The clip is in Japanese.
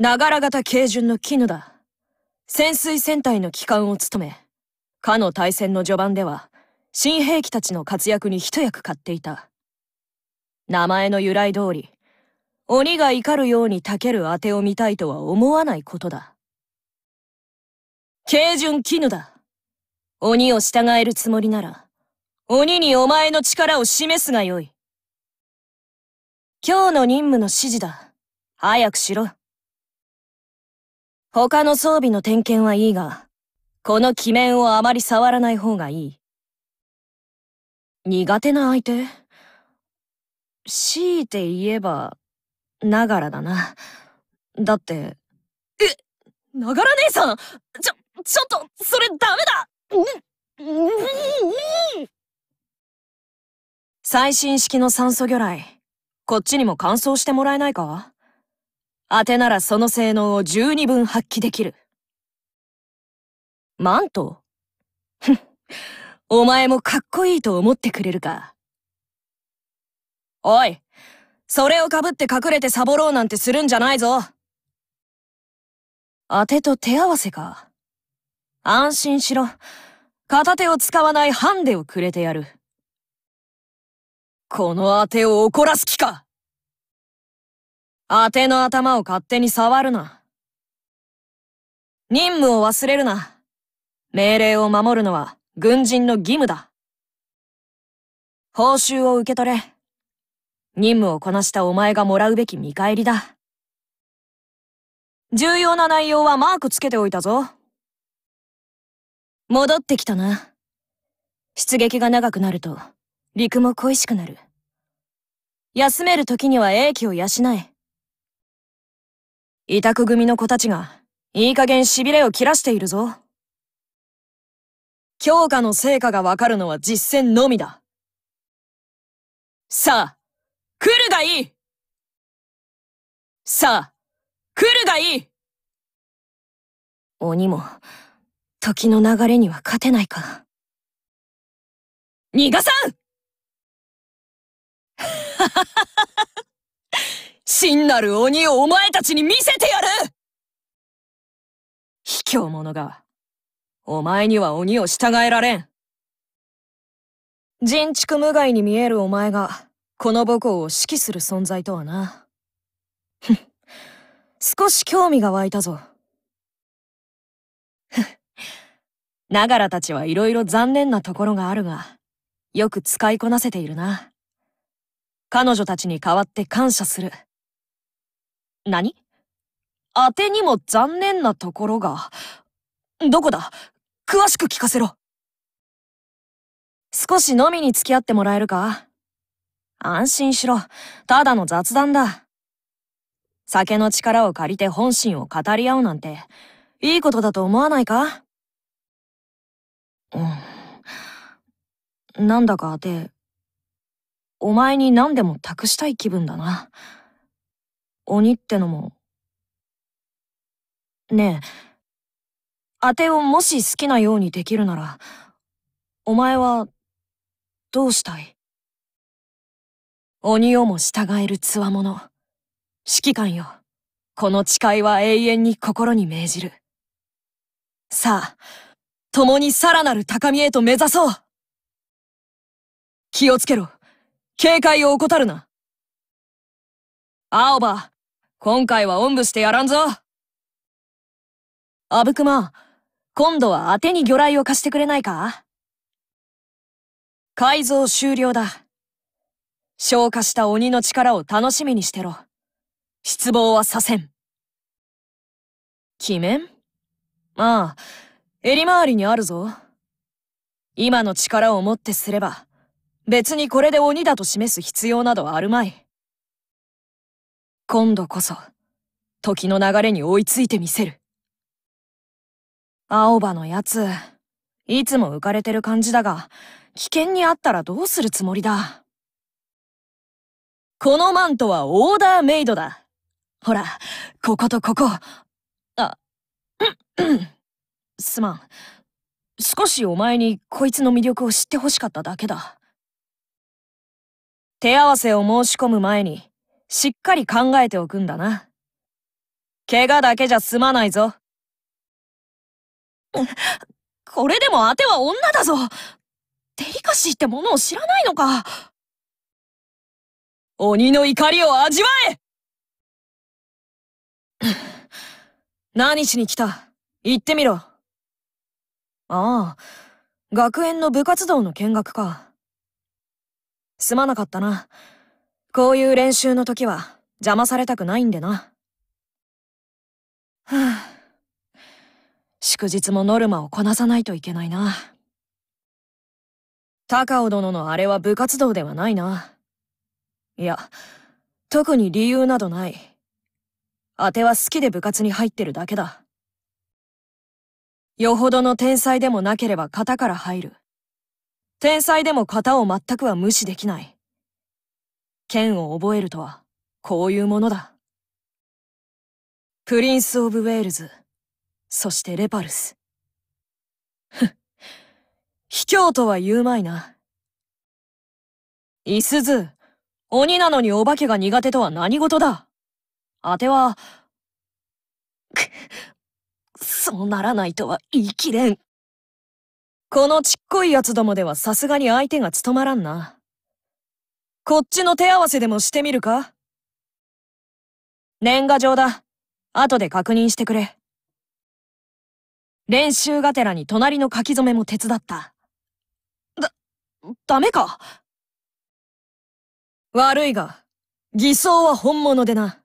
長良型軽巡の絹だ。潜水戦隊の機関を務め、かの大戦の序盤では、新兵器たちの活躍に一役買っていた。名前の由来通り、鬼が怒るようにたけるあてを見たいとは思わないことだ。軽巡絹だ。鬼を従えるつもりなら、鬼にお前の力を示すがよい。今日の任務の指示だ。早くしろ。他の装備の点検はいいが、この鬼面をあまり触らない方がいい。苦手な相手強いて言えば、ながらだな。だって、え、ながら姉さんちょ、ちょっと、それダメだ、んん、最新式の酸素魚雷、こっちにも乾燥してもらえないか当てならその性能を十二分発揮できる。マントふん、お前もかっこいいと思ってくれるか。おい、それをかぶって隠れてサボろうなんてするんじゃないぞ。当てと手合わせか。安心しろ。片手を使わないハンデをくれてやる。この当てを怒らす気か当ての頭を勝手に触るな。任務を忘れるな。命令を守るのは軍人の義務だ。報酬を受け取れ。任務をこなしたお前がもらうべき見返りだ。重要な内容はマークつけておいたぞ。戻ってきたな。出撃が長くなると、陸も恋しくなる。休める時には英気を養え。委託組の子たちが、いい加減痺れを切らしているぞ。強化の成果がわかるのは実践のみだ。さあ、来るがいいさあ、来るがいい鬼も、時の流れには勝てないか。逃がさんは a は a 真なる鬼をお前たちに見せてやる卑怯者が、お前には鬼を従えられん。人畜無害に見えるお前が、この母校を指揮する存在とはな。少し興味が湧いたぞ。ながらたちはいろいろ残念なところがあるが、よく使いこなせているな。彼女たちに代わって感謝する。何当てにも残念なところが。どこだ詳しく聞かせろ。少し飲みに付き合ってもらえるか安心しろ。ただの雑談だ。酒の力を借りて本心を語り合うなんて、いいことだと思わないかうん。なんだかで、お前に何でも託したい気分だな。鬼ってのも。ねえ、当てをもし好きなようにできるなら、お前は、どうしたい鬼をも従える強者。指揮官よ。この誓いは永遠に心に銘じる。さあ、共にさらなる高みへと目指そう気をつけろ警戒を怠るな青葉、今回はおんぶしてやらんぞあぶくま、今度は当てに魚雷を貸してくれないか改造終了だ。消化した鬼の力を楽しみにしてろ。失望はさせん。鬼面ああ、襟回りにあるぞ。今の力をもってすれば、別にこれで鬼だと示す必要などあるまい。今度こそ、時の流れに追いついてみせる。青葉のやつ、いつも浮かれてる感じだが、危険にあったらどうするつもりだ。このマントはオーダーメイドだ。ほら、こことここ。あ、ん、ん。すまん。少しお前にこいつの魅力を知ってほしかっただけだ。手合わせを申し込む前に、しっかり考えておくんだな。怪我だけじゃ済まないぞ。これでもあては女だぞデリカシーってものを知らないのか鬼の怒りを味わえ何しに来た行ってみろ。ああ、学園の部活動の見学か。すまなかったな。こういう練習の時は邪魔されたくないんでな。はあ、祝日もノルマをこなさないといけないな。高尾殿のあれは部活動ではないな。いや、特に理由などない。あては好きで部活に入ってるだけだ。よほどの天才でもなければ型から入る。天才でも型を全くは無視できない。剣を覚えるとは、こういうものだ。プリンス・オブ・ウェールズ、そしてレパルス。ふ卑怯とは言うまいな。いすズ、鬼なのにお化けが苦手とは何事だあては、くそうならないとは言い切れん。このちっこい奴どもではさすがに相手が務まらんな。こっちの手合わせでもしてみるか年賀状だ。後で確認してくれ。練習がてらに隣の書き初めも手伝った。だ、ダメか悪いが、偽装は本物でな。